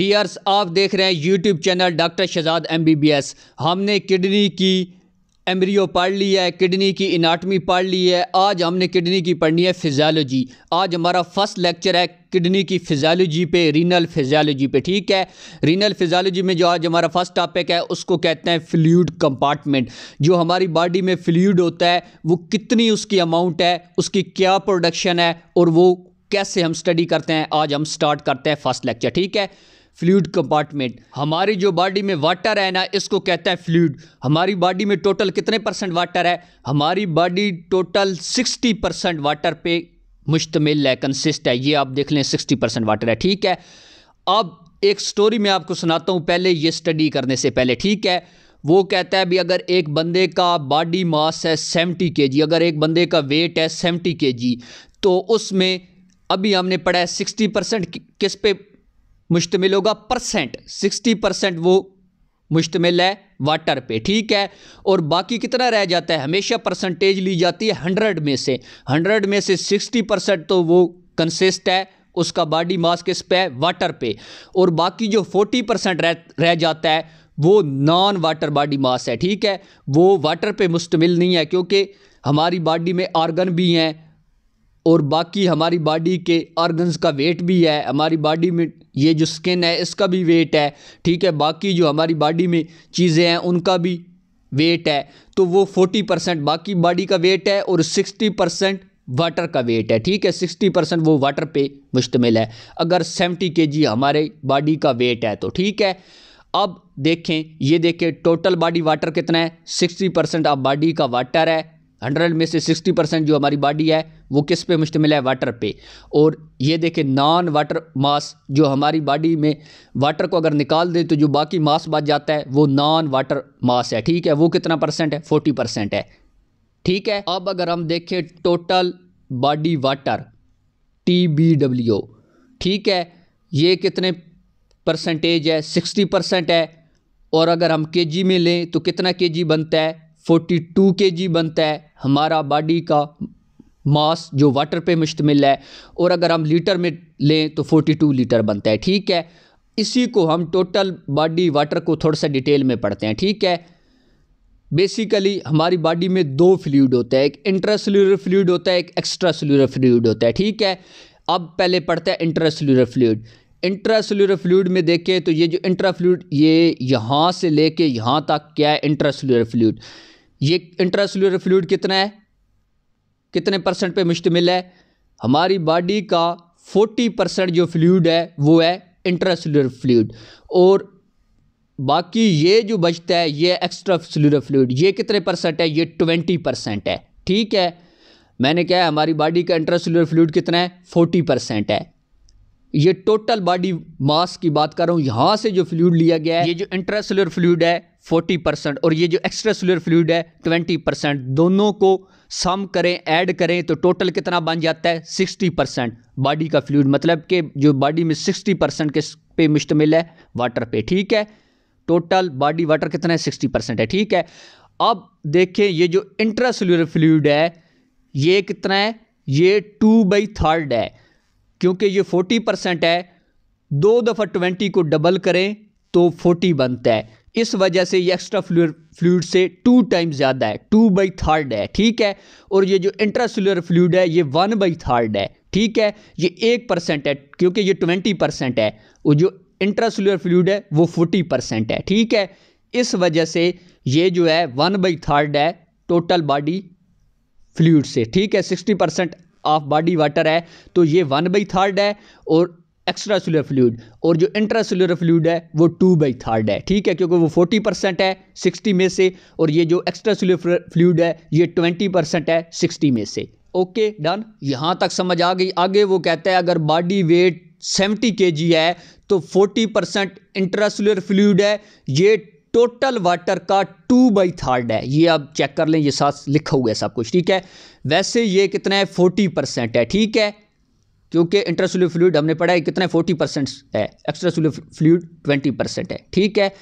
dears आप देख रहे हैं YouTube channel doctor Shahzad MBBS हमने किडनी की एम्ब्रियो पढ़ ली है किडनी की इनाटमी पढ़ ली है आज हमने किडनी की पढ़नी है फिजियोलॉजी आज हमारा फर्स्ट लेक्चर है किडनी की फिजियोलॉजी पे रीनल फिजियोलॉजी पे ठीक है रीनल फिजियोलॉजी में जो आज हमारा फर्स्ट टॉपिक है उसको कहते हैं फ्लूड कंपार्टमेंट जो हमारी बॉडी में फ्लूड होता है वो कितनी उसकी अमाउंट है उसकी क्या प्रोडक्शन है और वो कैसे हम स्टडी करते हैं आज हम स्टार्ट करते हैं फर्स्ट लेक्चर ठीक है फ्लूड कंपार्टमेंट हमारी जो बॉडी में वाटर है ना इसको कहता है फ्लूड हमारी बॉडी में टोटल कितने परसेंट वाटर है हमारी body total sixty percent water पे मुश्तमिल है कंसिस्ट है ये आप देख लें सिक्सटी परसेंट वाटर है ठीक है अब एक स्टोरी मैं आपको सुनाता हूँ पहले ये स्टडी करने से पहले ठीक है वो कहता है भी अगर एक बंदे का बॉडी मास है सेवेंटी के जी अगर एक बंदे का वेट है सेवेंटी के जी तो उसमें अभी हमने पढ़ा है सिक्सटी परसेंट किस पे मुश्तमिल होगा परसेंट सिक्सटी परसेंट वो मुश्तमिल है वाटर पे ठीक है और बाकी कितना रह जाता है हमेशा परसेंटेज ली जाती है हंड्रेड में से हंड्रेड में से सिक्सटी परसेंट तो वो कंसिस्ट है उसका बॉडी मास किस पे है वाटर पे और बाकी जो फोर्टी परसेंट रह, रह जाता है वो नॉन वाटर बॉडी मास है ठीक है वो वाटर पे मुश्तमिल नहीं है क्योंकि हमारी बॉडी में आर्गन भी हैं और बाकी हमारी बॉडी के ऑर्गन्स का वेट भी है हमारी बॉडी में ये जो स्किन है इसका भी वेट है ठीक है बाकी जो हमारी बॉडी में चीज़ें हैं उनका भी वेट है तो वो फोर्टी परसेंट बाकी बॉडी का वेट है और सिक्सटी परसेंट वाटर का वेट है ठीक है सिक्सटी परसेंट वो वाटर पे मुश्तमिल है अगर सेवेंटी के जी हमारे बॉडी का वेट है तो ठीक है अब देखें ये देखें टोटल बॉडी वाटर कितना है सिक्सटी परसेंट आप बॉडी का वाटर है हंड्रेड में से सिक्सटी परसेंट जो हमारी बॉडी है वो किस पे मुश्तमिल है वाटर पे और ये देखें नॉन वाटर मास जो हमारी बॉडी में वाटर को अगर निकाल दें तो जो बाकी मास बच जाता है वो नॉन वाटर मास है ठीक है वो कितना परसेंट है फोर्टी परसेंट है ठीक है अब अगर हम देखें total body water T B W ठीक है ये कितने परसेंटेज है सिक्सटी परसेंट है और अगर हम के जी में लें तो कितना के जी बनता है फोर्टी टू के जी बनता है हमारा बॉडी का मास जो वाटर पे मुश्तमिल है और अगर हम लीटर में लें तो फोर्टी टू लीटर बनता है ठीक है इसी को हम टोटल बॉडी वाटर को थोड़ा सा डिटेल में पढ़ते हैं ठीक है बेसिकली हमारी बॉडी में दो फ्लूड होता है एक इंट्रासेलुलर फ्लूड होता है एक एक्स्ट्रा सेलुलर फ्लूड होता है ठीक है अब पहले पढ़ते हैं इंट्रासेलुलर फ्लूड इंट्रासेलुलर फ्लूड में देखें तो ये जो इंट्रा फ्लूड ये यहाँ से लेके यहाँ तक क्या है इंट्रासेलुलर फ्लूड ये इंट्रासलूलर फ्लूड कितना है कितने परसेंट पे मुश्तमिल है हमारी बॉडी का फोटी परसेंट जो फ्लूड है वो है इंट्रासलूलर फ्लूड और बाकी ये जो बचता है ये एक्स्ट्रा सेलुलर फ्लूड ये कितने परसेंट है ये ट्वेंटी परसेंट है ठीक है मैंने क्या है हमारी बॉडी का इंट्रासेलुलर फ्लूड कितना है फोर्टी परसेंट है ये टोटल बॉडी मास की बात कर रहा हूँ यहाँ से जो फ्लूड लिया गया है ये जो इंट्रासुलर फ्लूड है 40 परसेंट और ये जो एक्स्ट्रा सेलुलर फ्लूड है 20 परसेंट दोनों को सम करें ऐड करें तो टोटल कितना बन जाता है 60 परसेंट बॉडी का फ्लूड मतलब कि जो बॉडी में 60 परसेंट के पे मुश्तमिल है वाटर पे ठीक है टोटल बॉडी वाटर कितना है सिक्सटी परसेंट है ठीक है अब देखें ये जो इंट्रा सेलुलर फ्लूड है ये कितना है ये टू बाई थर्ड है क्योंकि ये फोर्टी परसेंट है दो दफ़ा ट्वेंटी को डबल करें तो फोर्टी बनता है इस वजह से ये एक्स्ट्रा फ्लूर फ्लूड से टू टाइम ज़्यादा है टू बाई थर्ड है ठीक है और ये जो इंट्रासुलर फ्लूड है ये वन बाई थर्ड है ठीक है ये एक परसेंट है क्योंकि ये ट्वेंटी परसेंट है और जो इंट्रासुलर फ्लूड है वो फोर्टी परसेंट है ठीक है इस वजह से ये जो है वन बाई थर्ड है टोटल बॉडी फ्लूड से ठीक है sixty percent of body water है तो ये वन बाई थर्ड है और एक्स्ट्रा सेलुलर फ्लूड और जो इंट्रा सेलुलर फ्लूड है वो टू बाई थर्ड है ठीक है क्योंकि वो फोर्टी परसेंट है सिक्सटी में से और ये जो एक्स्ट्रा सेलुलर फ्लूड है ये ट्वेंटी परसेंट है सिक्सटी में से ओके डन यहाँ तक समझ आ गई आगे वो कहता है अगर बॉडी वेट सेवेंटी के जी है तो फोर्टी परसेंट इंट्रासुलर फ्लूड है ये टोटल वाटर का टू बाई थर्ड है ये आप चेक कर लें ये साथ लिखा हुआ है सब कुछ ठीक है वैसे ये कितना है फोर्टी परसेंट है ठीक है क्योंकि इंट्रासुलर फ्लूड हमने पढ़ा है कितना है फोर्टी परसेंट है एक्स्ट्रासुलर फ्लूड ट्वेंटी परसेंट है ठीक है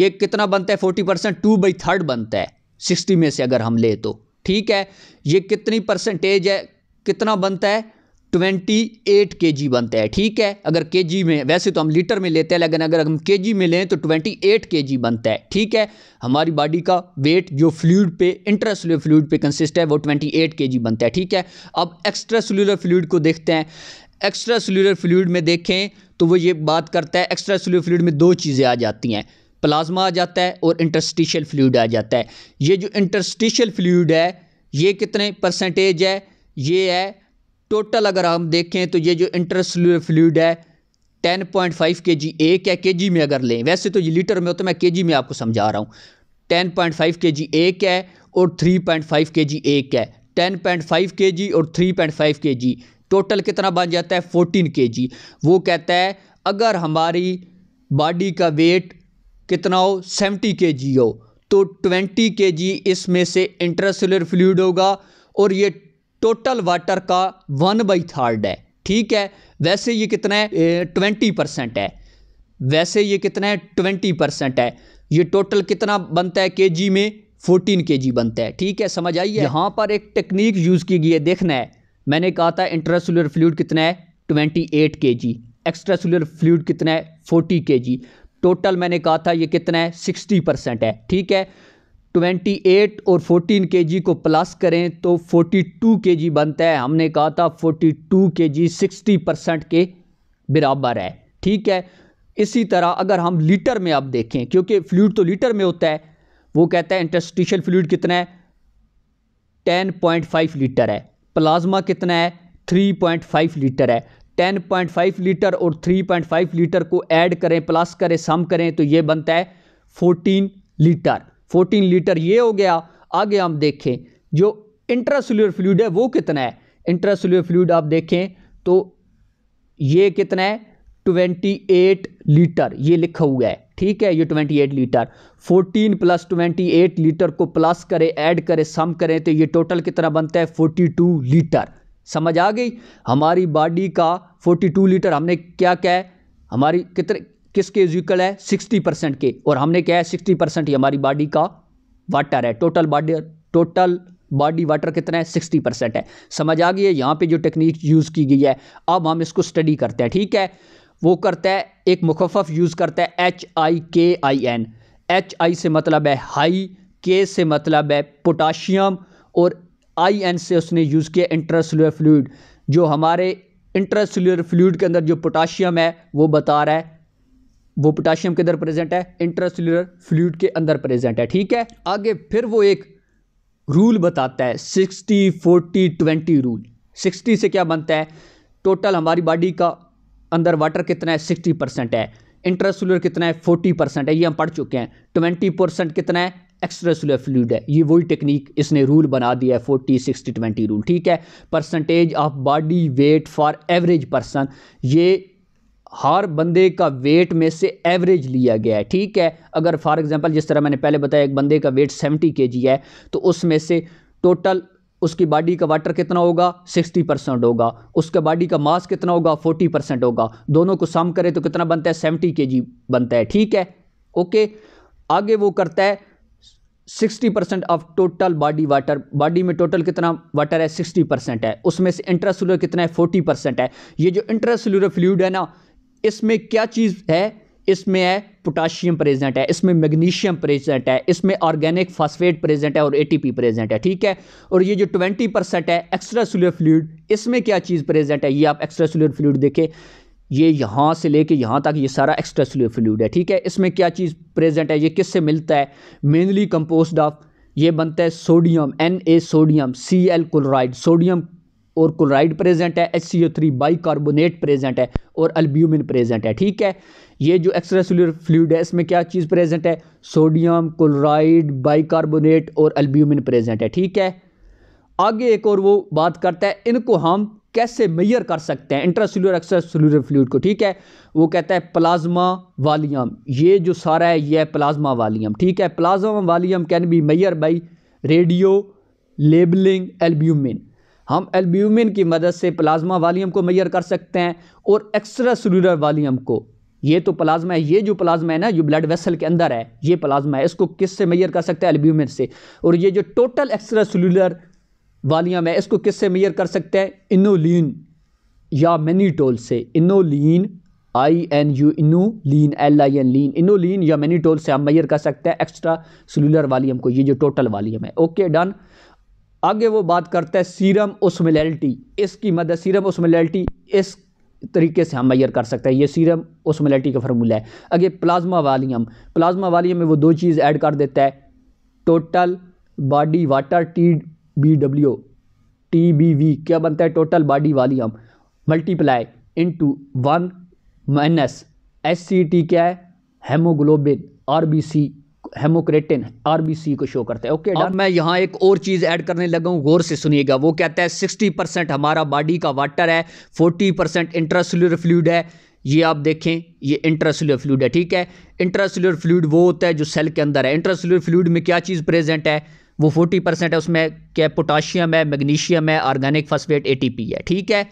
ये कितना बनता है forty percent two by third बनता है सिक्सटी में से अगर हम ले तो ठीक है ये कितनी परसेंटेज है कितना बनता है ट्वेंटी एट के जी बनता है ठीक है अगर के जी में वैसे तो हम लीटर में लेते हैं लेकिन अगर हम के जी में लें तो ट्वेंटी एट के जी बनता है ठीक है हमारी बॉडी का वेट जो फ्लूड पे इंट्रासोलर फ्लूड पे कंसिस्ट है वो ट्वेंटी एट के जी बनता है ठीक है अब एक्स्ट्रा सेलुलर फ्लूड को देखते हैं एक्स्ट्रा सेलुलर फ्लूड में देखें तो वो ये बात करता है एक्स्ट्रा सेलुलर फ्लूड में दो चीज़ें आ जाती हैं प्लाज्मा आ जाता है और इंटरस्टिशियल फ्लूड आ जाता है ये जो इंटरस्टिशियल फ्लूड है ये कितने परसेंटेज है ये है टोटल अगर हम देखें तो ये जो इंटरसलर फ्लूड है ten point five K G एक है के जी में अगर लें वैसे तो ये लीटर में होता मैं के जी में आपको समझा रहा हूँ ten point five K G एक है और three point five K G एक है टेन पॉइंट फाइव के जी और थ्री पॉइंट फाइव के जी टोटल कितना बन जाता है 14 के जी वो कहता है अगर हमारी बॉडी का वेट कितना हो सेवेंटी के जी हो तो ट्वेंटी के जी इसमें से इंट्रासेलर फ्लूड होगा और ये टोटल वाटर का वन बाई थर्ड है ठीक है वैसे ये कितना है ट्वेंटी परसेंट है वैसे ये कितना है ट्वेंटी परसेंट है ये टोटल कितना बनता है केजी में फोर्टीन केजी बनता है ठीक है समझ आई यहाँ पर एक टेक्निक यूज़ की गई है देखना है मैंने कहा था इंट्रासुलर फ्लूड कितना है ट्वेंटी एट के जी एक्स्ट्रासुलर फ्लूड कितना है फोर्टी के जी टोटल मैंने कहा था ये कितना है सिक्सटी परसेंट है ठीक है 28 और 14 के को प्लस करें तो 42 जी बनता है हमने कहा था 42 जी 60 परसेंट के बराबर है ठीक है इसी तरह अगर हम लीटर में आप देखें क्योंकि फ्लूड तो लीटर में होता है वो कहता है इंटस्टिशल फ्लूड कितना है 10.5 लीटर है प्लाज्मा कितना है 3.5 लीटर है 10.5 लीटर और 3.5 लीटर को ऐड करें प्लस करें सम करें तो ये बनता है 14 लीटर फोर्टीन लीटर ये हो गया आगे हम देखें जो इंट्रासुलर फ्लूड है वो कितना है इंट्रासुलर फ्लूड आप देखें तो ये कितना है ट्वेंटी एट लीटर ये लिखा हुआ है ठीक है ये twenty eight litre fourteen plus twenty eight litre को प्लस करें ऐड करें सम करें तो ये टोटल कितना बनता है फोर्टी टू लीटर समझ आ गई हमारी बॉडी का फोर्टी टू लीटर हमने क्या क्या है हमारी कितने किसके इजिकल है सिक्सटी परसेंट के और हमने क्या है सिक्सटी परसेंट ही हमारी बॉडी का वाटर है total body total body water कितना है सिक्सटी परसेंट है समझ आ गई है यहाँ पे जो टेक्निक यूज़ की गई है अब हम इसको स्टडी करते हैं ठीक है वो करता है एक मुखफ़ यूज़ करता है एच आई के आई एन एच आई से मतलब है हाई के से मतलब है पोटाशियम और आई एन से उसने यूज़ किया इंट्रासलूर फ्लूड जो हमारे इंट्रासलूर फ्लूड के अंदर जो पोटाशियम है वो बता रहा है वो पोटाशियम के अंदर प्रेजेंट है इंट्रासेलुलर फ्लूड के अंदर प्रेजेंट है ठीक है आगे फिर वो एक रूल बताता है sixty forty twenty rule sixty से क्या बनता है टोटल हमारी बॉडी का अंदर वाटर कितना है सिक्सटी परसेंट है इंट्रासुलर कितना है फोर्टी परसेंट है ये हम पढ़ चुके हैं ट्वेंटी परसेंट कितना है एक्स्ट्रासुलर फ्लूड है ये वही टेक्निक इसने रूल बना दिया है फोर्टी सिक्सटी ट्वेंटी रूल ठीक है percentage of body weight for average person ये हर बंदे का वेट में से एवरेज लिया गया है ठीक है अगर फॉर एग्जांपल जिस तरह मैंने पहले बताया एक बंदे का वेट 70 के है तो उसमें से टोटल उसकी बॉडी का वाटर कितना होगा 60 परसेंट होगा उसका बॉडी का मास कितना होगा 40 परसेंट होगा दोनों को सम करें तो कितना बनता है 70 के बनता है ठीक है ओके आगे वो करता है 60 percent of total body water body में टोटल कितना वाटर है 60 परसेंट है उसमें से इंट्रासुलर कितना है 40 परसेंट है ये जो इंट्रासुलर फ्लूड है ना इसमें क्या चीज़ है इसमें है पोटाशियम प्रेजेंट है इसमें मैग्नीशियम प्रेजेंट है इसमें ऑर्गेनिक फॉस्फेट प्रेजेंट है और एटीपी प्रेजेंट है ठीक है और ये जो 20 परसेंट है एक्स्ट्रा सुलर फ्लूड इसमें क्या चीज़ प्रेजेंट है ये आप एक्स्ट्रा सुलर फ्लूड देखें ये यहाँ से लेके यहाँ तक ये सारा एक्स्ट्रा सुलर फ्लूड है ठीक है इसमें क्या चीज़ प्रेजेंट है ये किससे मिलता है मेनली कंपोस्ड ऑफ ये बनता है sodium N A sodium C L chloride sodium और क्लोराइड प्रेजेंट है H C O three bicarbonate present है और अल्ब्यूमिन प्रेजेंट है ठीक है ये जो एक्स्ट्रा सेलुलर फ्लूड है इसमें क्या चीज़ प्रेजेंट है सोडियम क्लोराइड बाइकार्बोनेट और अल्ब्यूमिन प्रेजेंट है ठीक है आगे एक और वो बात करता है इनको हम कैसे मैयर कर सकते हैं इंट्रासेलुलर एक्स्ट्रासेलुलर फ्लूड को ठीक है वो कहता है प्लाज्मा वालियम ये जो सारा है ये है प्लाज्मा वालियम ठीक है plasma volume can be measure by radio labelling albumin हम एल्ब्यूमिन की मदद से प्लाज्मा वालीम को मैयर कर सकते हैं और एक्स्ट्रा सेलुलर वालीम को ये तो प्लाज्मा है ये जो प्लाज्मा है ना जो ब्लड वेसल के अंदर है ये प्लाज्मा है इसको किस से मैयर कर सकते हैं एल्ब्यूमिन से और ये जो टोटल एक्स्ट्रा सेलुलर वालियम है इसको किस से मैयर कर सकते हैं इनोलिन या मैनीटोल से inulin I N U inulin L I N लीन इनोलिन या मैनीटोल से हम मैयर कर सकते हैं एक्स्ट्रा सेलुलर वालीम को ये जो टोटल वालीम है ओके डन आगे वो बात करता है सीरम ओसमिलैरिटी इसकी मदद सीरम ओसमिलैरिटी इस तरीके से हम मैयर कर सकते हैं ये सीरम ओसमिलैरिटी का फार्मूला है आगे प्लाज्मा वालीम प्लाज्मा वालीम में वो दो चीज़ ऐड कर देता है total body water T B W T B V क्या बनता है total body volume multiply into one minus S C T क्या है haemoglobin R B C haematocrit RBC को शो करता है ओके अब मैं यहाँ एक और चीज़ ऐड करने लगा हूँ गौर से सुनिएगा वो कहता है सिक्सटी परसेंट हमारा बॉडी का वाटर है फोर्टी परसेंट इंट्रासुलर फ्लूड है ये आप देखें ये इंट्रासुलर फ्लूड है ठीक है इंट्रासुलर फ्लूड वो होता है जो सेल के अंदर है इंट्रासुलर फ्लूड में क्या चीज़ प्रेजेंट है वो फोर्टी परसेंट है उसमें क्या पोटाशियम है मैग्नीशियम है ऑर्गेनिक फॉस्फेट एटीपी है ठीक है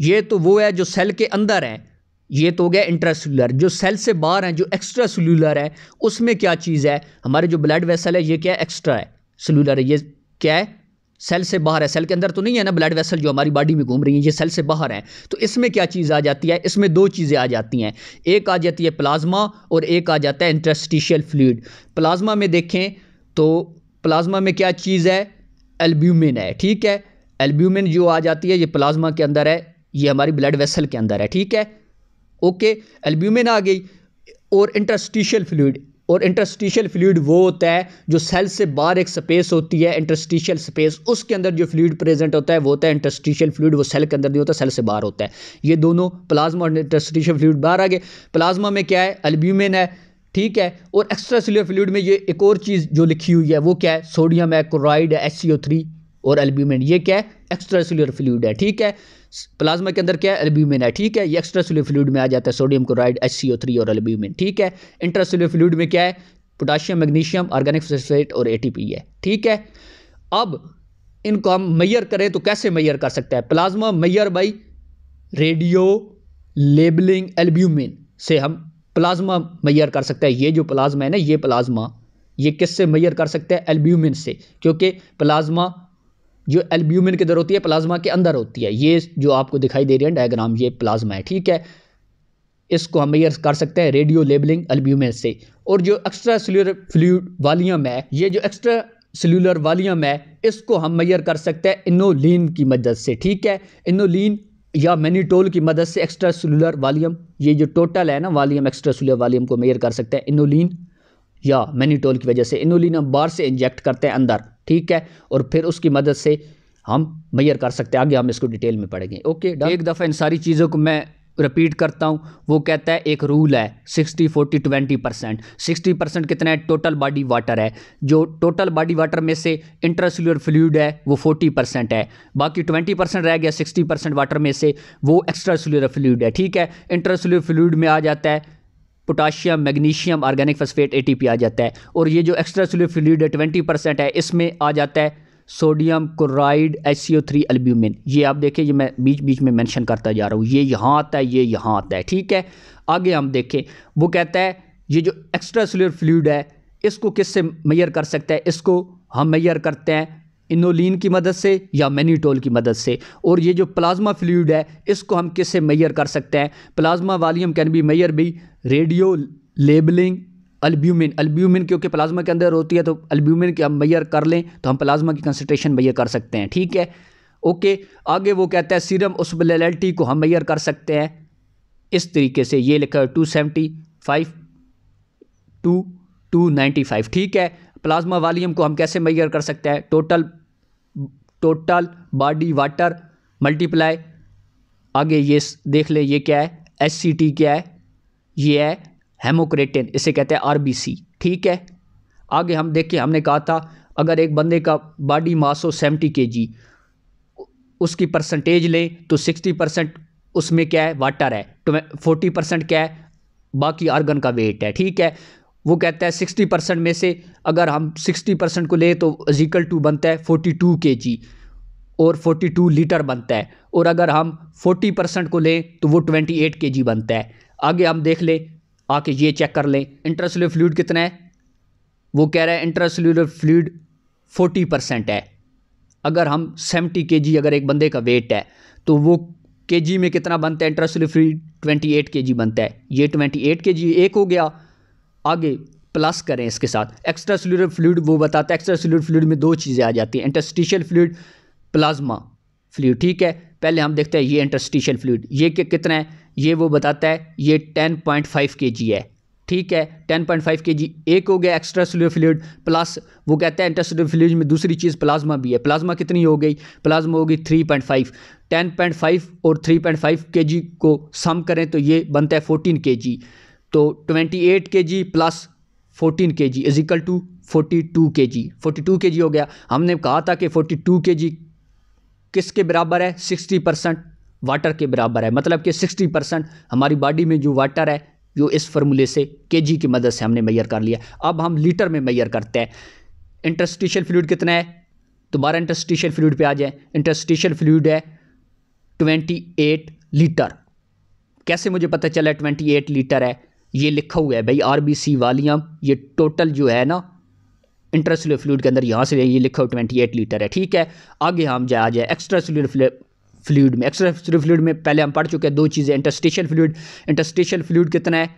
ये तो वो है जो सेल के अंदर है ये तो हो गया इंट्रासेलुलर जो सेल से बाहर हैं जो एक्स्ट्रा सेलुलर है उसमें क्या चीज़ है हमारे जो ब्लड वेसल है ये क्या है एक्स्ट्रा है सेलुलर है ये क्या है सेल से बाहर है सेल के अंदर तो नहीं है ना ब्लड वेसल जो हमारी बॉडी में घूम रही है ये सेल से बाहर है तो इसमें क्या चीज़ आ जाती है इसमें दो चीज़ें आ जाती हैं एक आ जाती है प्लाज्मा और एक आ जाता है इंटरस्टिशियल फ्लूड प्लाज्मा में देखें तो प्लाज्मा में क्या चीज़ है एल्ब्यूमिन है ठीक है एल्ब्यूमिन जो आ जाती है ये प्लाज्मा के अंदर है ये हमारी ब्लड वेसल के अंदर है ठीक है ओके एल्ब्यूमिन आ गई और इंटरस्टिशियल फ्लूड और इंटरस्टिशियल फ्लूड वो होता है जो सेल से बाहर एक स्पेस होती है इंटरस्टिशियल स्पेस उसके अंदर जो फ्लूड प्रेजेंट होता है वो होता है इंटरस्टिशियल फ्लूड वो सेल के अंदर नहीं होता सेल से बाहर होता है ये दोनों प्लाज्मा और इंटरस्टिशियल फ्लूड बाहर आ गए प्लाज्मा में क्या है एल्ब्यूमिन है ठीक है और एक्स्ट्रा फ्लूड में ये एक और चीज़ जो लिखी हुई है वो क्या है सोडियम है क्लोराइड है एच और एल्ब्यूमिन ये क्या है एक्स्ट्रा फ्लूड है ठीक है प्लाज्मा के अंदर क्या है एल्ब्यूमिन है ठीक है ये एक्स्ट्रा फ्लूड में आ जाता है sodium chloride H C O three और एल्ब्यूमिन ठीक है इंट्रा फ्लूड में क्या है पोटाशियम मैग्नीशियम ऑर्गेनिक फॉस्फेट और एटीपी है ठीक है अब इनको हम मैयर करें तो कैसे मैयर कर सकते हैं plasma measure by radio labelling albumin से हम प्लाज्मा मैयर कर सकते हैं ये जो प्लाज्मा है ना ये प्लाज्मा ये किससे मैयर कर सकते हैं एल्ब्यूमिन से क्योंकि प्लाज्मा जो एल्ब्यूमिन के अंदर होती है प्लाज्मा के अंदर होती है ये जो आपको दिखाई दे रही है डायग्राम ये प्लाज्मा है ठीक है इसको हम मेयर कर सकते हैं रेडियो लेबलिंग एल्ब्यूमिन से और जो एक्स्ट्रा सेल्यूलर फ्लूड वालियम है ये जो एक्स्ट्रा सेल्यूलर वालियम है इसको हम मैयर कर सकते हैं इनोलिन की मदद से ठीक है इनोलिन या मैनीटोल की मदद से एक्स्ट्रा सेलुलर वालियम ये जो टोटल है ना वालियम एक्स्ट्रा सेलुलर वालियम को मेयर कर सकते हैं इनोलिन या मैनीटोल की वजह से हम बाहर से इंजेक्ट करते हैं अंदर ठीक है और फिर उसकी मदद से हम मैयर कर सकते हैं आगे हम इसको डिटेल में पढ़ेंगे ओके एक दफ़ा इन सारी चीज़ों को मैं रिपीट करता हूँ वो कहता है एक रूल है sixty forty twenty percent sixty percent कितना है टोटल बॉडी वाटर है जो टोटल बॉडी वाटर में से इंट्रासुलर फ्लूड है वो फोर्टी परसेंट है बाकी ट्वेंटी परसेंट रह गया सिक्सटी परसेंट वाटर में से वो एक्स्ट्रासुलर फ्लूड है ठीक है इंट्रासुलर फ्लूड में आ जाता है पोटाशियम मैग्नीशियम ऑर्गेनिक फॉस्फेट ए आ जाता है और ये जो एक्स्ट्रा सेलुलर फ्लूड है ट्वेंटी परसेंट है इसमें आ जाता है sodium chloride H C O three albumin ये आप देखें ये मैं बीच बीच में मेंशन करता जा रहा हूँ ये यहाँ आता है ये यहाँ आता है ठीक है आगे हम देखें वो कहता है ये जो एक्स्ट्रा सेलुलर फ्लूड है इसको किससे मैयर कर सकता है इसको हम मैयर करते हैं इनोलिन की मदद से या मैनीटोल की मदद से और ये जो प्लाज्मा फ्लूड है इसको हम किससे मैयर कर सकते हैं plasma volume can be measure by radio labelling albumin albumin क्योंकि प्लाज्मा के अंदर होती है तो अल्ब्यूमिन की हम मैयर कर लें तो हम प्लाज्मा की कंसनट्रेशन मैयर कर सकते हैं ठीक है ओके आगे वो कहता है सीरम उसबलैलिटी को हम मैयर कर सकते हैं इस तरीके से ये लिखा है two seventy five to two ninety five ठीक है प्लाज्मा वॉल्यूम को हम कैसे मैयर कर सकते हैं total total body water multiply आगे ये देख ले ये क्या है एस क्या है ये है हेमोक्रेटिन इसे कहते हैं आर ठीक है आगे हम के हमने कहा था अगर एक बंदे का बॉडी मास हो सेवेंटी के जी उसकी परसेंटेज ले तो सिक्सटी परसेंट उसमें क्या है वाटर है फोर्टी तो परसेंट क्या है बाकी आर्गन का वेट है ठीक है वो कहता है सिक्सटी परसेंट में से अगर हम सिक्सटी परसेंट को ले तो इजिकल टू बनता है फोर्टी टू के जी और फोर्टी टू लीटर बनता है और अगर हम फोर्टी परसेंट को लें तो वो ट्वेंटी एट के जी बनता है आगे हम देख लें आके ये चेक कर लें इंट्रासोलर फ्लूड कितना है वो कह रहा है इंट्रासोलर फ्लूड फोर्टी परसेंट है अगर हम सेवेंटी के जी अगर एक बंदे का वेट है तो वो के जी में कितना बनता है इंट्रासोलर फ्लूड ट्वेंटी एट के जी बनता है ये ट्वेंटी एट के जी एक हो गया आगे प्लस करें इसके साथ एक्स्ट्रा सेलुलर फ्लूड वो बताता है एक्स्ट्रा सेलुलर फ्लूड में दो चीज़ें आ जाती हैं इंटरस्टिशियल फ्लूड प्लाज्मा फ्लूड ठीक है पहले हम देखते हैं ये इंटरस्टिशियल फ्लूड ये कितना है ये वो बताता है ये टेन पॉइंट फाइव के जी है ठीक है ten point five K G एक हो गया एक्स्ट्रा सेलुलर फ्लूड प्लस वो कहता है इंटरसेलुलर फ्लूड में दूसरी चीज़ प्लाज्मा भी है प्लाज्मा कितनी हो गई प्लाज्मा होगी three point five ten point five और three point five K G को सम करें तो ये बनता है फोर्टीन के जी तो 28 के जी plus fourteen K G is equal to forty two K G forty two K जी हो गया हमने कहा था कि फोर्टी टू के जी किसके बराबर है सिक्सटी परसेंट वाटर के बराबर है मतलब कि सिक्सटी परसेंट हमारी बॉडी में जो वाटर है जो इस फार्मूले से के जी की मदद से हमने मैयर कर लिया अब हम लीटर में मैयर करते हैं इंटरस्टिशल फ्लूड कितना है दोबारा इंटरस्टिशियल फ्लूड पर आ जाए इंटरस्टिशल फ्लूड है ट्वेंटी एट लीटर कैसे मुझे पता चला ट्वेंटी एट लीटर है ये लिखा हुआ है भाई आर बी सी वालियम ये टोटल जो है ना इंट्रासुलर फ्लूड के अंदर यहाँ से ये लिखा हुआ ट्वेंटी एट लीटर है ठीक है आगे हम आ जाए एक्स्ट्रा फ्लूड में एक्स्ट्रा फ्लूड में पहले हम पढ़ चुके हैं दो चीज़ें इंटरस्टिशियल फ्लूड इंटरस्टिशियल फ्लूड कितना है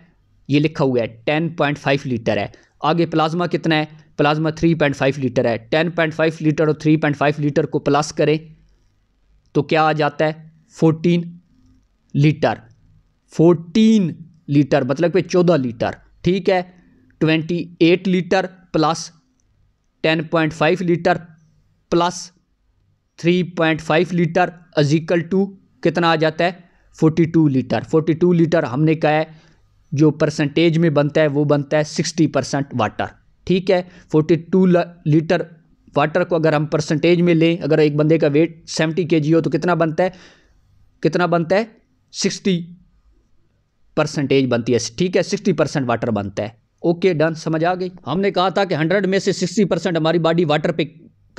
ये लिखा हुआ है टेन पॉइंट फाइव लीटर है आगे प्लाज्मा कितना है plasma three point five litre है टेन पॉइंट फाइव लीटर और थ्री पॉइंट फाइव लीटर को प्लस करें तो क्या आ जाता है फोर्टीन लीटर फोर्टीन लीटर मतलब कि चौदह लीटर ठीक है twenty eight litre plus ten point five litre plus three point five litre is equal to कितना आ जाता है forty two litre forty two litre हमने कहा है जो परसेंटेज में बनता है वो बनता है सिक्सटी परसेंट वाटर ठीक है फोर्टी टू लीटर वाटर को अगर हम परसेंटेज में लें अगर एक बंदे का वेट सेवेंटी के हो तो कितना बनता है कितना बनता है सिक्सटी परसेंटेज बनती है ठीक है सिक्सटी परसेंट वाटर बनता है ओके डन समझ आ गई हमने कहा था कि हंड्रेड में से सिक्सटी परसेंट हमारी बॉडी वाटर पे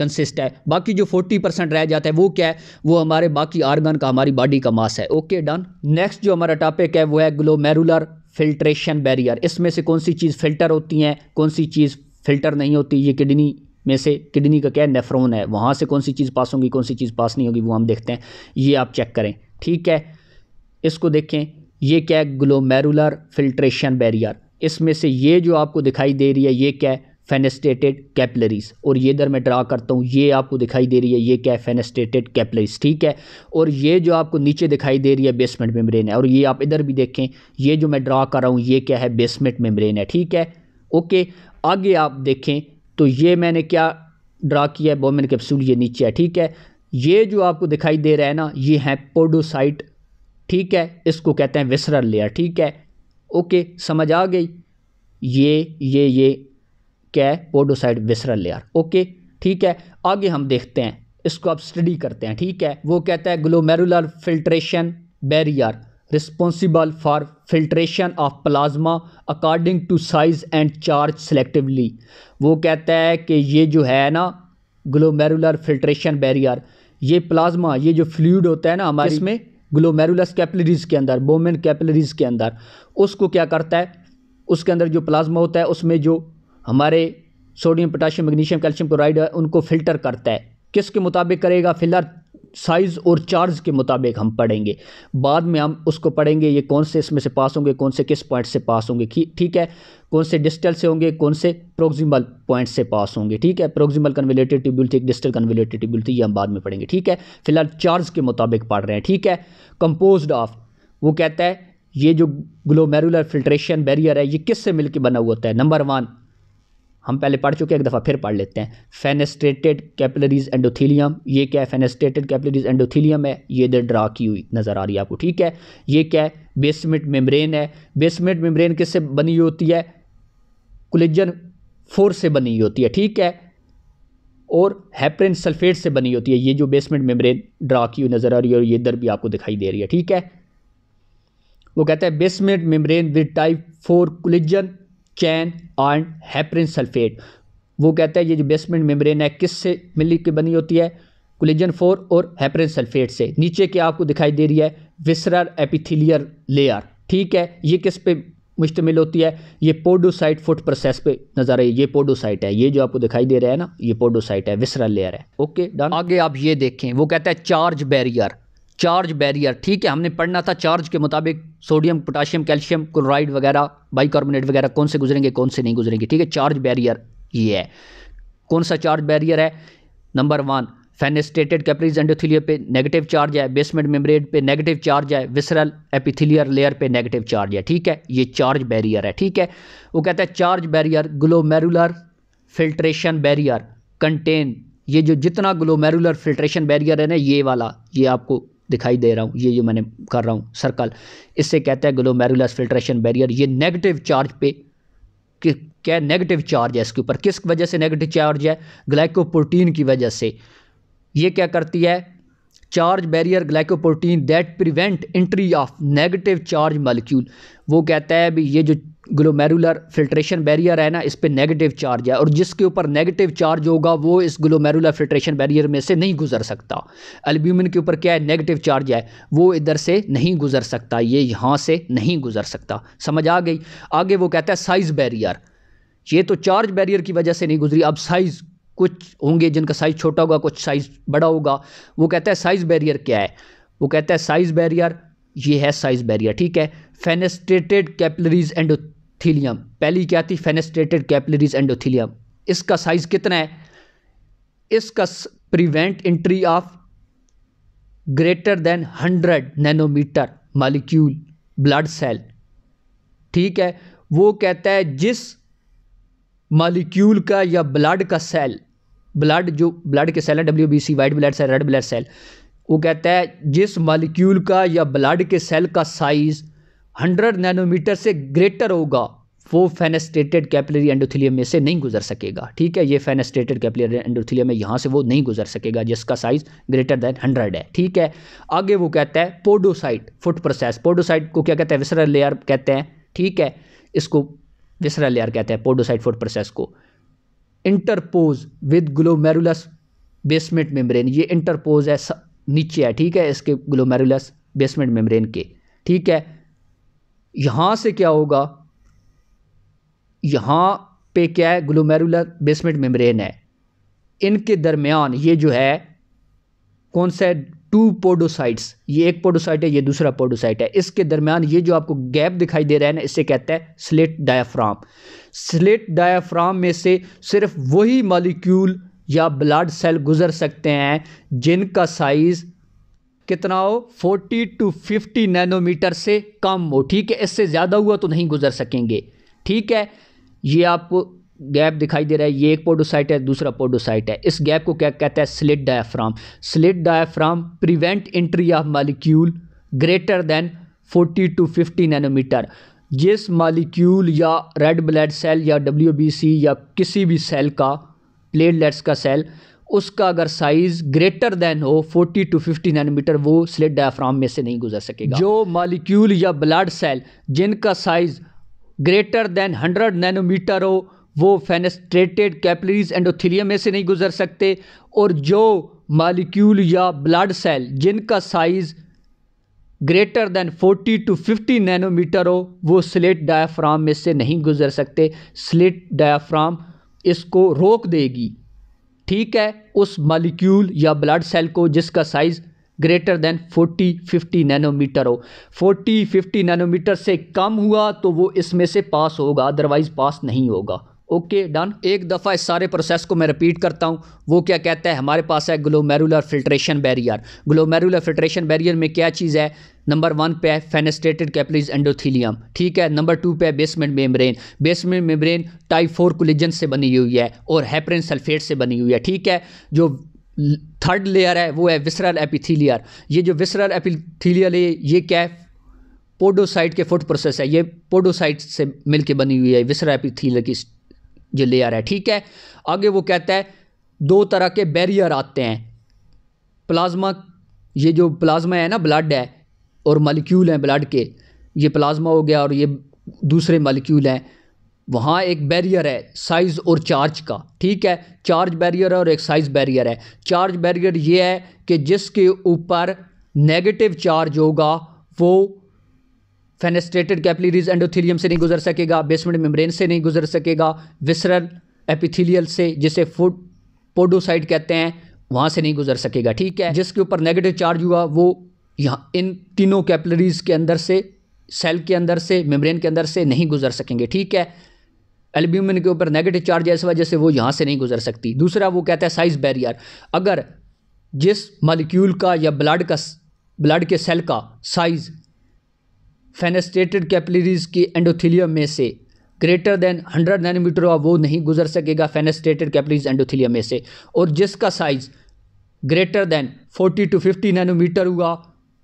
कंसिस्ट है बाकी जो फोर्टी परसेंट रह जाता है वो क्या है वो हमारे बाकी आर्गन का हमारी बॉडी का मास है ओके डन नेक्स्ट जो हमारा टॉपिक है वो है ग्लोमेरुलर फिल्ट्रेशन बैरियर इसमें से कौन सी चीज़ फिल्टर होती हैं कौन सी चीज़ फिल्टर नहीं होती ये किडनी में से किडनी का क्या है नेफ्रोन है वहाँ से कौन सी चीज़ पास होगी कौन सी चीज़ पास नहीं होगी वो हम देखते हैं ये आप चेक करें ठीक है इसको देखें ये क्या है ग्लोमेरुलर फिल्ट्रेशन बैरियर इसमें से ये जो आपको दिखाई दे रही है ये क्या है फेनेस्टेटेड कैपलरीज और ये इधर मैं ड्रा करता हूँ ये आपको दिखाई दे रही है ये क्या है फेनेस्टेटेड कैपलरीज ठीक है और ये जो आपको नीचे दिखाई दे रही है बेसमेंट मेम्ब्रेन है और ये आप इधर भी देखें ये जो मैं ड्रा कर रहा हूँ ये क्या है बेसमेंट मेम्ब्रेन है ठीक है ओके आगे आप देखें तो ये मैंने क्या ड्रा किया है बोमिन कैप्सूल ये नीचे है ठीक है ये जो आपको दिखाई दे रहा है ना ये है पोडोसाइट ठीक है इसको कहते हैं विसरल लेयर ठीक है ओके समझ आ गई ये ये ये क्या है पोडोसाइड विसरल लेयर ओके ठीक है आगे हम देखते हैं इसको आप स्टडी करते हैं ठीक है वो कहता है glomerular filtration barrier responsible for filtration of plasma according to size and charge selectively वो कहता है कि ये जो है ना ग्लोमेरुलर फिल्ट्रेशन बैरियर ये प्लाज्मा ये जो फ्लूड होता है ना हमारे इसमें ग्लोमेरुलस कैपिलरीज के अंदर बोमेन कैपिलरीज के अंदर उसको क्या करता है उसके अंदर जो प्लाज्मा होता है उसमें जो हमारे sodium potassium magnesium calcium chloride है उनको फ़िल्टर करता है किसके मुताबिक करेगा फिलर साइज़ और चार्ज के मुताबिक हम पढ़ेंगे बाद में हम उसको पढ़ेंगे ये कौन से इसमें से पास होंगे कौन से किस पॉइंट से पास होंगे ठीक है कौन से डिस्टल से होंगे कौन से प्रोक्सिमल पॉइंट से पास होंगे ठीक है प्रोक्सिमल कन्वेलेटेड ट्यूब्यूल थी डिस्टल कन्वेलेटेड ट्यूब्यूल थी ये हम बाद में पढ़ेंगे ठीक है फिलहाल चार्ज के मुताबिक पढ़ रहे हैं ठीक है कंपोज ऑफ वो कहता है ये जो ग्लोमेरुलर फिल्ट्रेशन बैरियर है ये किस से मिलकर बना हुआ होता है नंबर वन हम पहले पढ़ चुके हैं एक दफ़ा फिर पढ़ लेते हैं फेनेस्ट्रेटेड कैपलरीज एंडोथीलियम ये क्या है फेनेस्ट्रेटेड कैपलरीज एंडोथीलियम है ये इधर ड्रा की हुई नज़र आ रही है आपको ठीक है ये क्या है बेसमेंट मेम्ब्रेन है बेसमेंट मेम्ब्रेन किससे बनी होती है कुलिजन फोर से बनी होती है ठीक है और हैप्रेन सल्फेट से बनी होती है ये जो बेसमेंट मेम्ब्रेन ड्रा की हुई नज़र आ रही है और ये इधर भी आपको दिखाई दे रही है ठीक है वो कहता है basement membrane with type four collagen chain आर्न हैप्रिन सल्फेट वो कहता है ये जो बेसमेंट मेम्ब्रेन है किस से मिली के बनी होती है कोलेजन फोर और हैप्रिन सल्फेट से नीचे की आपको दिखाई दे रही है विसरल एपिथिलियर लेयर ठीक है ये किस पे मुश्तमिल होती है ये पोडोसाइट फुट प्रोसेस पे नज़र आई ये पोडोसाइट है ये जो आपको दिखाई दे रहा है ना ये पोडोसाइट है विसरल लेयर है ओके डन आगे आप ये देखें वो कहता है चार्ज बैरियर चार्ज बैरियर ठीक है हमने पढ़ना था चार्ज के मुताबिक सोडियम पोटाशियम कैल्शियम क्लोराइड वगैरह बाइकार्बोनेट वगैरह कौन से गुजरेंगे कौन से नहीं गुजरेंगे ठीक है चार्ज बैरियर ये है कौन सा चार्ज बैरियर है number one fenestrated capillaries endothelium पे नेगेटिव चार्ज है बेसमेंट मेम्ब्रेन पे नेगेटिव चार्ज है विसरल एपिथिलियर लेयर पे नेगेटिव चार्ज है ठीक है ये चार्ज बैरियर है ठीक है वो कहता है charge barrier glomerular filtration barrier contain ये जो जितना ग्लोमेरुलर फिल्ट्रेशन बैरियर है ना ये वाला ये आपको दिखाई दे रहा हूँ ये जो मैंने कर रहा हूँ सर्कल इससे कहते हैं ग्लोमेरुलस फिल्ट्रेशन बैरियर ये नेगेटिव चार्ज पे कि क्या नेगेटिव चार्ज है इसके ऊपर किस वजह से नेगेटिव चार्ज है ग्लाइकोप्रोटीन की वजह से ये क्या करती है charge barrier glycoprotein that prevent entry of negative charge molecule वो कहता है भी ये जो ग्लोमेरुलर फिल्ट्रेशन बैरियर है ना इस पर नेगेटिव चार्ज है और जिसके ऊपर नेगेटिव चार्ज होगा वो इस ग्लोमेरुलर फिल्ट्रेशन बैरियर में से नहीं गुजर सकता एल्ब्यूमिन के ऊपर क्या है नेगेटिव चार्ज है वो इधर से नहीं गुजर सकता ये यहाँ से नहीं गुजर सकता समझ आ गई आगे वो कहता है साइज़ बैरियर ये तो चार्ज बैरियर की वजह से नहीं गुजरी अब साइज़ कुछ होंगे जिनका साइज़ छोटा होगा कुछ साइज़ बड़ा होगा वो कहता है साइज़ बैरियर क्या है वो कहता है साइज़ बैरियर ये है साइज़ बैरियर ठीक है फेनेस्टेटेड कैपलरीज एंड एंडोथीलियम पहली क्या थी फेनेस्टेटेड कैपलरीज एंडोथीलियम इसका साइज कितना है इसका prevent entry of greater than hundred nanometre molecule blood cell ठीक है वो कहता है जिस मालिक्यूल का या ब्लड का सेल ब्लड जो ब्लड के सेल है W B C white blood cell red blood cell वो कहता है जिस मालिक्यूल का या ब्लड के सेल का साइज़ हंड्रेड नैनोमीटर से ग्रेटर होगा वो फेनेस्टेटेड कैपिलरी एंडोथिलियम में से नहीं गुजर सकेगा ठीक है ये फेनेस्टेटेड कैपिलरी एंडोथिलियम है यहाँ से वो नहीं गुजर सकेगा जिसका साइज ग्रेटर देन हंड्रेड है ठीक है आगे वो कहता है पोडोसाइट फुट प्रोसेस पोडोसाइट को क्या कहते हैं विसरल लेयर कहते हैं ठीक है इसको विसरल लेयर कहते हैं पोडोसाइट फुट प्रोसेस को interpose with glomerulus basement membrane ये इंटरपोज है नीचे है ठीक है इसके ग्लोमेरुलस बेसमेंट मेम्ब्रेन के ठीक है यहाँ से क्या होगा यहाँ पे क्या है ग्लोमेरुलर बेसमेंट मेम्ब्रेन है इनके दरमियान ये जो है कौन सा है टू पोडोसाइट्स ये एक पोडोसाइट है ये दूसरा पोडोसाइट है इसके दरमियान ये जो आपको गैप दिखाई दे रहा है ना इसे कहते हैं स्लेट डायाफ्राम स्लेट डायाफ्राम में से सिर्फ वही मालिक्यूल या ब्लड सेल गुजर सकते हैं जिनका साइज़ कितना हो 40 टू 50 नैनोमीटर से कम हो ठीक है इससे ज़्यादा हुआ तो नहीं गुजर सकेंगे ठीक है ये आपको गैप दिखाई दे रहा है ये एक पोडोसाइट है दूसरा पोडोसाइट है इस गैप को क्या कहता है slit diaphragm slit diaphragm prevent entry of molecule greater than 40 to 50 nanometre जिस मालिक्यूल या रेड ब्लड सेल या डब्ल्यू या किसी भी सेल का प्लेटलेट्स का सेल उसका अगर साइज़ ग्रेटर देन हो 40 टू 50 नैनोमीटर वो स्लिट डायफ्राम में से नहीं गुजर सकेगा जो मालिक्यूल या ब्लड सेल जिनका साइज़ ग्रेटर देन 100 नैनोमीटर हो वो फेनेस्ट्रेटेड कैपलरीज एंडोथीलियम में से नहीं गुजर सकते और जो मालिक्यूल या ब्लड सेल जिनका size greater than 40 to 50 nanometre हो वो स्लेट डायाफ्राम में से नहीं गुजर सकते स्लेट डायाफ्राम इसको रोक देगी ठीक है उस मालिक्यूल या ब्लड सेल को जिसका साइज़ ग्रेटर देन 40 50 नैनोमीटर हो 40 50 नैनोमीटर से कम हुआ तो वो इसमें से पास होगा अदरवाइज़ पास नहीं होगा ओके डन एक दफ़ा इस सारे प्रोसेस को मैं रिपीट करता हूँ वो क्या कहता है हमारे पास है glomerular filtration barrier glomerular filtration barrier में क्या चीज़ है नंबर वन पे है फेनेस्टेटेड कैपलीज एंडोथीलियम ठीक है नंबर टू पे है basement membrane basement membrane type four collagen से बनी हुई है और हैप्रेन सल्फेट से बनी हुई है ठीक है जो थर्ड लेयर है वो है विसरल एपिथीलियर ये जो विसरल एपिथीलियर है ये क्या है पोडोसाइट के फूड प्रोसेस है ये पोडोसाइट से मिलके बनी हुई है विसरल एपिथीलियर की जो लेयर है ठीक है आगे वो कहता है दो तरह के बैरियर आते हैं प्लाज्मा ये जो प्लाज्मा है ना ब्लड है और मालिक्यूल हैं ब्लड के ये प्लाज्मा हो गया और ये दूसरे मालिक्यूल हैं वहाँ एक बैरियर है साइज़ और चार्ज का ठीक है चार्ज बैरियर है और एक साइज़ बैरियर है चार्ज बैरियर ये है कि जिसके ऊपर नेगेटिव चार्ज होगा वो फेनेस्टेटेड कैपिलरीज एंडोथीलियम से नहीं गुजर सकेगा बेसमेंट मेम्ब्रेन से नहीं गुजर सकेगा विसरल एपिथीलियल से जिसे फूड पोडोसाइड कहते हैं वहाँ से नहीं गुजर सकेगा ठीक है जिसके ऊपर नेगेटिव चार्ज हुआ वो यहाँ इन तीनों कैपलरीज़ के अंदर से सेल के अंदर से मेम्ब्रेन के अंदर से नहीं गुजर सकेंगे ठीक है एल्ब्यूमिन के ऊपर नेगेटिव चार्ज है इस वजह से वो यहाँ से नहीं गुजर सकती दूसरा वो कहता है साइज़ बैरियर अगर जिस मालिक्यूल का या ब्लड का ब्लड के सेल का साइज़ फेनेस्टेटेड कैपलरीज के एंडोथीलियम में से ग्रेटर देन 100 नैनोमीटर हुआ वो नहीं गुजर सकेगा फेनेस्टेटेड कैपलरीज एंडोथीलियम में से और जिसका size greater than 40 to 50 nanometre हुआ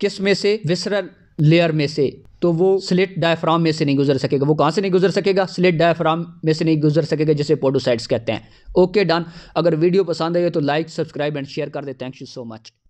किस में से विसरल लेयर में से तो वो स्लिट डायफ्राम में से नहीं गुजर सकेगा वो कहाँ से नहीं गुजर सकेगा स्लिट डायफ्राम में से नहीं गुजर सकेगा जिसे पोडोसाइड्स कहते हैं ओके डन अगर वीडियो पसंद आए तो लाइक सब्सक्राइब एंड शेयर कर दे थैंक यू सो मच